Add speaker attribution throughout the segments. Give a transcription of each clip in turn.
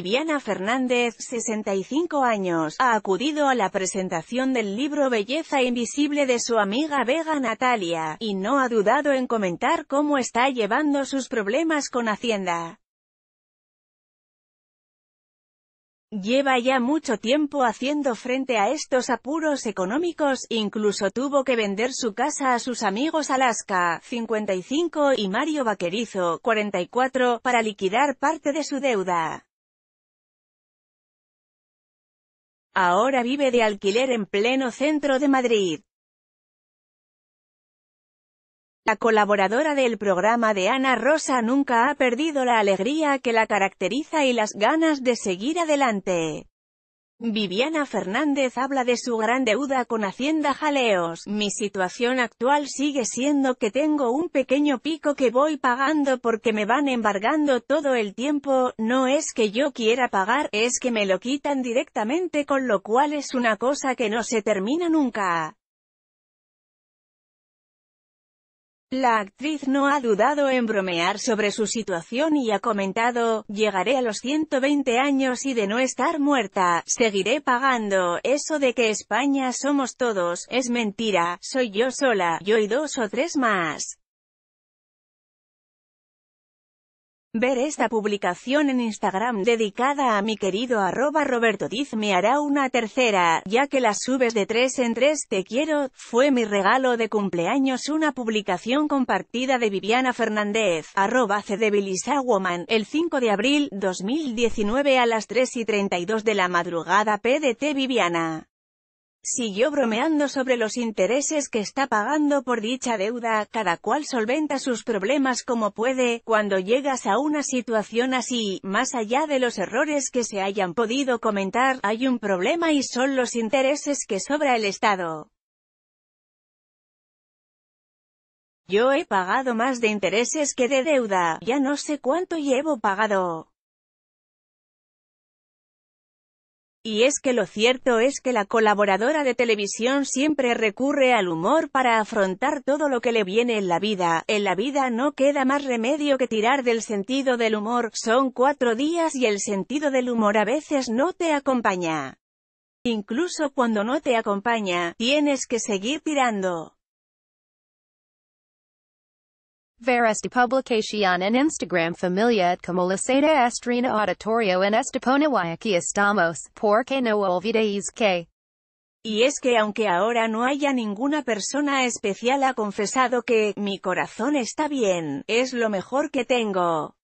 Speaker 1: Viviana Fernández, 65 años, ha acudido a la presentación del libro Belleza Invisible de su amiga Vega Natalia, y no ha dudado en comentar cómo está llevando sus problemas con Hacienda. Lleva ya mucho tiempo haciendo frente a estos apuros económicos, incluso tuvo que vender su casa a sus amigos Alaska, 55, y Mario Vaquerizo, 44, para liquidar parte de su deuda. Ahora vive de alquiler en pleno centro de Madrid. La colaboradora del programa de Ana Rosa nunca ha perdido la alegría que la caracteriza y las ganas de seguir adelante. Viviana Fernández habla de su gran deuda con Hacienda Jaleos. Mi situación actual sigue siendo que tengo un pequeño pico que voy pagando porque me van embargando todo el tiempo, no es que yo quiera pagar, es que me lo quitan directamente con lo cual es una cosa que no se termina nunca. La actriz no ha dudado en bromear sobre su situación y ha comentado, llegaré a los 120 años y de no estar muerta, seguiré pagando, eso de que España somos todos, es mentira, soy yo sola, yo y dos o tres más. Ver esta publicación en Instagram dedicada a mi querido arroba Roberto Diz me hará una tercera, ya que las subes de tres en tres, te quiero, fue mi regalo de cumpleaños una publicación compartida de Viviana Fernández, arroba Woman, el 5 de abril, 2019 a las 3 y 32 de la madrugada PDT Viviana. Siguió bromeando sobre los intereses que está pagando por dicha deuda, cada cual solventa sus problemas como puede, cuando llegas a una situación así, más allá de los errores que se hayan podido comentar, hay un problema y son los intereses que sobra el Estado. Yo he pagado más de intereses que de deuda, ya no sé cuánto llevo pagado. Y es que lo cierto es que la colaboradora de televisión siempre recurre al humor para afrontar todo lo que le viene en la vida. En la vida no queda más remedio que tirar del sentido del humor, son cuatro días y el sentido del humor a veces no te acompaña. Incluso cuando no te acompaña, tienes que seguir tirando. Ver este publicación en Instagram familia at como la estrena auditorio en Estepona aquí estamos, porque no olvidéis que y es que aunque ahora no haya ninguna persona especial ha confesado que, mi corazón está bien, es lo mejor que tengo.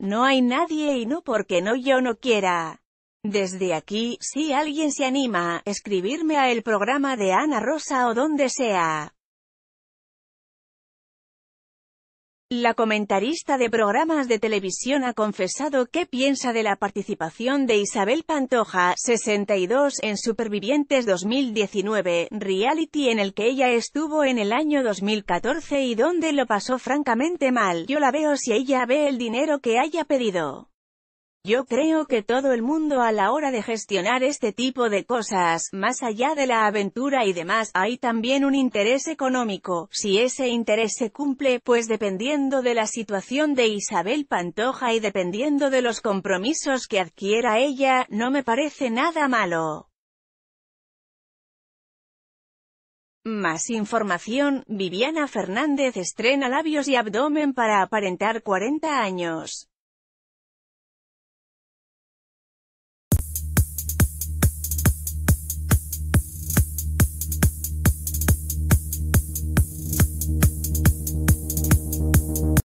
Speaker 1: No hay nadie y no porque no yo no quiera. Desde aquí, si alguien se anima, escribirme a el programa de Ana Rosa o donde sea. La comentarista de programas de televisión ha confesado qué piensa de la participación de Isabel Pantoja, 62, en Supervivientes 2019, reality en el que ella estuvo en el año 2014 y donde lo pasó francamente mal. Yo la veo si ella ve el dinero que haya pedido. Yo creo que todo el mundo a la hora de gestionar este tipo de cosas, más allá de la aventura y demás, hay también un interés económico, si ese interés se cumple, pues dependiendo de la situación de Isabel Pantoja y dependiendo de los compromisos que adquiera ella, no me parece nada malo. Más información, Viviana Fernández estrena labios y abdomen para aparentar 40 años.